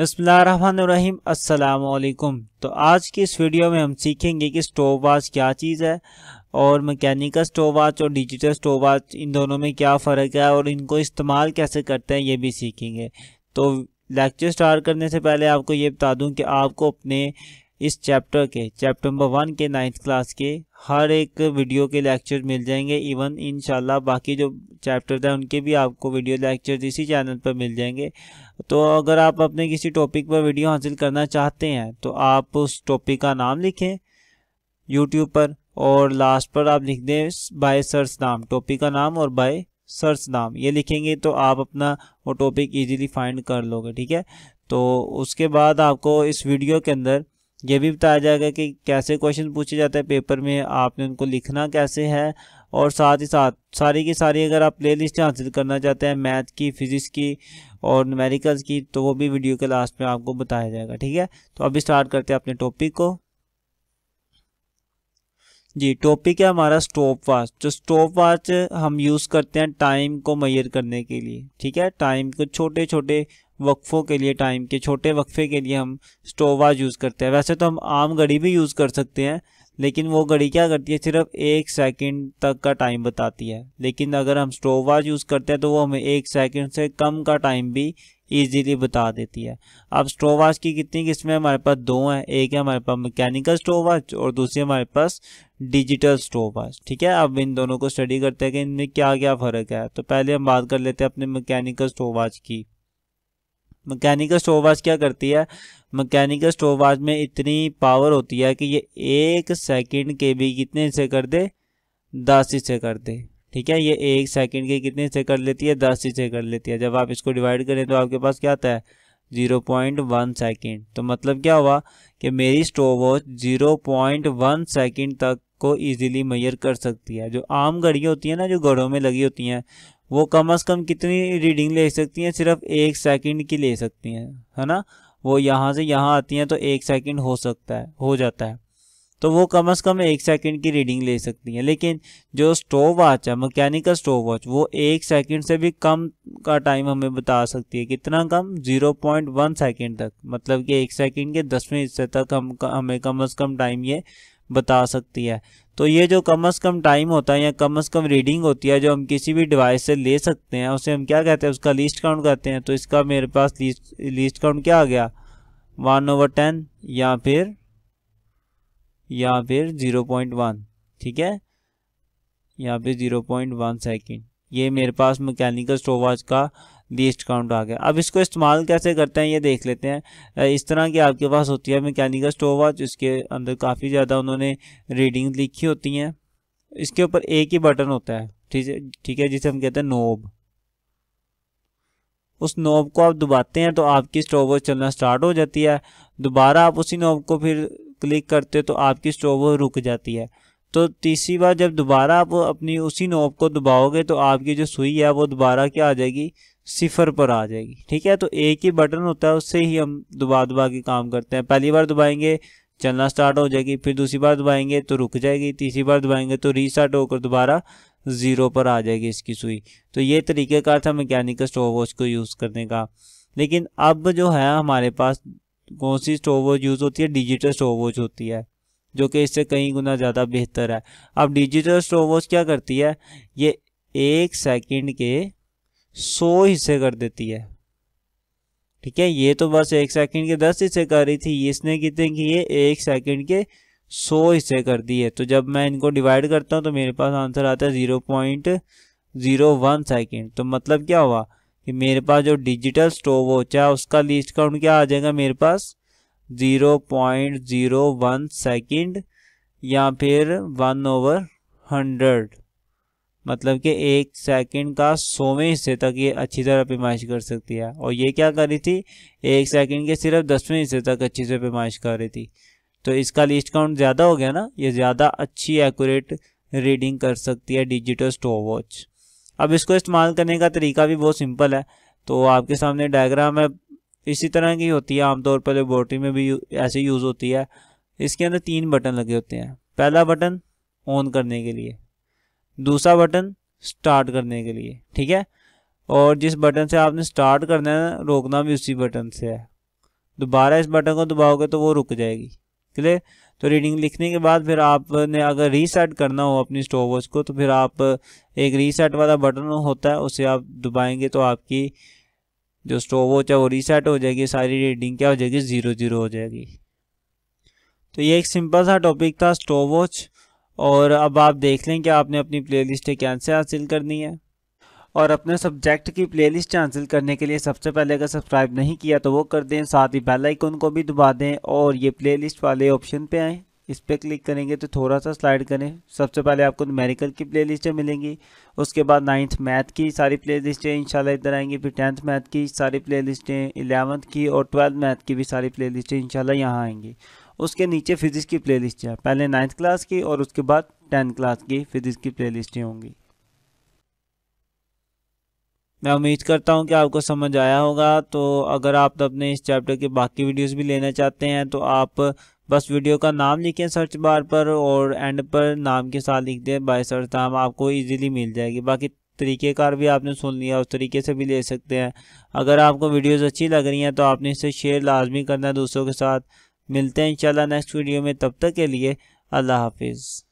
बसमीम अल्लाम तो आज की इस वीडियो में हम सीखेंगे कि स्टोव वाच क्या चीज़ है और मैकेनिकल स्टोव वाच और डिजिटल स्टोव वाच इन दोनों में क्या फ़र्क है और इनको इस्तेमाल कैसे करते हैं ये भी सीखेंगे तो लेक्चर स्टार्ट करने से पहले आपको ये बता दूं कि आपको अपने इस चैप्टर के चैप्टर नंबर वन के नाइन्थ क्लास के हर एक वीडियो के लेक्चर मिल जाएंगे इवन इन बाकी जो चैप्टर हैं उनके भी आपको वीडियो लेक्चर इसी चैनल पर मिल जाएंगे तो अगर आप अपने किसी टॉपिक पर वीडियो हासिल करना चाहते हैं तो आप उस टॉपिक का नाम लिखें यूट्यूब पर और लास्ट पर आप लिख दें बाय सर्च नाम टॉपिक का नाम और बाय सर्च नाम ये लिखेंगे तो आप अपना वो टॉपिक इजीली फाइंड कर लोगे ठीक है तो उसके बाद आपको इस वीडियो के अंदर ये भी बताया जाएगा कि कैसे क्वेश्चन पूछे जाते हैं पेपर में आपने उनको लिखना कैसे है और साथ ही साथ सारी की सारी अगर आप प्ले लिस्ट हासिल करना चाहते हैं मैथ की फिज़िक्स की और न्यूमेरिकल्स की तो वो भी वीडियो के लास्ट में आपको बताया जाएगा ठीक है तो अभी स्टार्ट करते हैं अपने टॉपिक को जी टॉपिक है हमारा स्टॉप वाच जो स्टॉप वाच हम यूज़ करते हैं टाइम को मैयर करने के लिए ठीक है टाइम को छोटे छोटे वक्फ़ों के लिए टाइम के छोटे वक्फ़े के लिए हम स्टोवा यूज़ करते हैं वैसे तो हम आम घड़ी भी यूज़ कर सकते हैं लेकिन वो घड़ी क्या करती है सिर्फ एक सेकंड तक का टाइम बताती है लेकिन अगर हम स्टोव वाच यूज़ करते हैं तो वो हमें एक सेकंड से कम का टाइम भी ईजीली बता देती है अब स्टोव वाच की कितनी किस्में हमारे पास दो हैं एक है हमारे पास मैकेनिकल स्टोव वाच और दूसरी हमारे पास डिजिटल स्टोव वाच ठीक है अब इन दोनों को स्टडी करते हैं कि इनमें क्या क्या फ़र्क है तो पहले हम बात कर लेते हैं अपने मैकेनिकल स्टोव वाच की मैकेनिकल स्टोव वाच क्या करती है मैकेनिकल स्टोव वाच में इतनी पावर होती है कि ये एक सेकंड के भी कितने से कर दे दस हिस्से कर दे ठीक है ये एक सेकंड के कितने से कर लेती है दस हिस्से कर लेती है जब आप इसको डिवाइड करें तो आपके पास क्या आता है ज़ीरो पॉइंट वन सेकेंड तो मतलब क्या हुआ कि मेरी stopwatch zero point one second तक को ईजिली मैयर कर सकती है जो आम घड़ियाँ होती हैं ना जो घड़ों में लगी होती हैं वो कम से कम कितनी रीडिंग ले सकती हैं सिर्फ एक सेकंड की ले सकती हैं है ना वो यहाँ से यहाँ आती हैं तो एक सेकंड हो सकता है हो जाता है तो वो कम से कम एक सेकंड की रीडिंग ले सकती हैं लेकिन जो स्टोव वॉच है मैकेनिकल स्टोव वॉच वो एक सेकंड से भी कम का टाइम हमें बता सकती है कितना कम 0.1 सेकेंड तक मतलब कि एक सेकंड के दसवें हिस्से तक हम हमें कम से कम टाइम ये बता सकती है तो ये जो कम अज़ कम टाइम होता है या कम अज़ कम रीडिंग होती है जो हम किसी भी डिवाइस से ले सकते हैं उसे हम क्या कहते हैं उसका लिस्ट काउंट कहते हैं तो इसका मेरे पास लिस्ट लिस्ट काउंट क्या आ गया वन ओवर टेन या फिर या फिर ज़ीरो पॉइंट वन ठीक है या फिर ज़ीरो पॉइंट वन सेकेंड ये मेरे पास मैकेनिकल स्टोवाज का लीस्ट काउंट आ गया अब इसको इस्तेमाल कैसे करते हैं ये देख लेते हैं इस तरह की आपके पास होती है मैकेनिकल स्टोव वॉच इसके अंदर काफ़ी ज़्यादा उन्होंने रीडिंग लिखी होती हैं इसके ऊपर एक ही बटन होता है ठीक है ठीक है जिसे हम कहते हैं नोब उस नोब को आप दबाते हैं तो आपकी स्टोव वॉच चलना स्टार्ट हो जाती है दोबारा आप उसी नोब को फिर क्लिक करते हो तो आपकी स्टोव रुक जाती है तो तीसरी बार जब दोबारा आप अपनी उसी नोब को दबाओगे तो आपकी जो सुई है वो दोबारा क्या आ जाएगी सिफर पर आ जाएगी ठीक है तो एक ही बटन होता है उससे ही हम दबा दबा के काम करते हैं पहली बार दबाएंगे चलना स्टार्ट हो जाएगी फिर दूसरी बार दबाएंगे तो रुक जाएगी तीसरी बार दबाएंगे तो रीस्टार्ट होकर दोबारा ज़ीरो पर आ जाएगी इसकी सुई तो ये तरीक़ेकार था मैकेनिकल स्टोव वॉच को यूज़ करने का लेकिन अब जो है हमारे पास कौन सी स्टोव वॉच यूज़ होती है डिजिटल स्टोव वॉच होती है जो कि इससे कहीं गुना ज़्यादा बेहतर है अब डिजिटल स्टॉप वॉच क्या करती है ये एक सेकंड के सौ हिस्से कर देती है ठीक है ये तो बस एक सेकंड के दस हिस्से कर रही थी इसने कितने ये एक सेकंड के सौ हिस्से कर दिए तो जब मैं इनको डिवाइड करता हूँ तो मेरे पास आंसर आता है zero point zero one second तो मतलब क्या हुआ कि मेरे पास जो डिजिटल स्टोव वॉच है उसका लिस्ट काउंट क्या आ जाएगा मेरे पास zero point zero one second या फिर वन ओवर हंड्रेड मतलब कि एक सेकंड का सोवें हिस्से तक ये अच्छी तरह पेमाइश कर सकती है और ये क्या कर रही थी एक सेकंड के सिर्फ दसवें हिस्से तक अच्छी से पेमाइश कर रही थी तो इसका लिस्ट काउंट ज़्यादा हो गया ना ये ज़्यादा अच्छी एक्यूरेट रीडिंग कर सकती है डिजिटल स्टोव वॉच अब इसको इस्तेमाल करने का तरीका भी बहुत सिंपल है तो आपके सामने डायग्राम है इसी तरह की होती है आमतौर पर लेबोरेटरी में भी ऐसे यूज़ होती है इसके अंदर तीन बटन लगे होते हैं पहला बटन ऑन करने के लिए दूसरा बटन स्टार्ट करने के लिए ठीक है और जिस बटन से आपने स्टार्ट करना है रोकना भी उसी बटन से है दोबारा इस बटन को दबाओगे तो वो रुक जाएगी क्लियर तो रीडिंग लिखने के बाद फिर आपने अगर रीसेट करना हो अपनी स्टॉप वॉच को तो फिर आप एक रीसेट वाला बटन होता है उसे आप दबाएंगे तो आपकी जो स्टॉप वॉच है वो रीसेट हो जाएगी सारी रीडिंग क्या हो जाएगी ज़ीरो ज़ीरो हो जाएगी तो ये एक सिंपल सा टॉपिक था स्टॉप वॉच और अब आप देख लें कि आपने अपनी प्ले लिस्ट कैसे हासिल करनी है और अपने सब्जेक्ट की प्लेलिस्ट हासिल करने के लिए सबसे पहले अगर सब्सक्राइब नहीं किया तो वो कर दें साथ ही बेल आइकन को भी दबा दें और ये प्लेलिस्ट वाले ऑप्शन पे आएँ इस पर क्लिक करेंगे तो थोड़ा सा स्लाइड करें सबसे पहले आपको न्यूमेरिकल की प्लेलिस्टें मिलेंगी उसके बाद नाइन्थ मैथ की सारी प्ले प्लेलिस्टें इंशाल्लाह इधर आएंगी फिर टेंथ मैथ की सारी प्ले लिस्टें इलेवंथ की और ट्वेल्थ मैथ की भी सारी प्ले प्लेलिस्टें इंशाल्लाह यहाँ आएंगी उसके नीचे फिजिक्स की प्लेलिस्ट है पहले नाइन्थ क्लास की और उसके बाद टेंथ क्लास की फिजिक्स की प्लेलिस्टें होंगी मैं उम्मीद करता हूं कि आपको समझ आया होगा तो अगर आप अपने इस चैप्टर के बाकी वीडियोस भी लेना चाहते हैं तो आप बस वीडियो का नाम लिखें सर्च बार पर और एंड पर नाम के साथ लिख दें बाय सर नाम तो आपको ईजिली मिल जाएगी बाकी तरीक़ेकार भी आपने सुन लिया उस तरीके से भी ले सकते हैं अगर आपको वीडियोज़ अच्छी लग रही हैं तो आपने इसे शेयर लाजमी करना है दूसरों के साथ मिलते हैं इन नेक्स्ट वीडियो में तब तक के लिए अल्लाह हाफिज़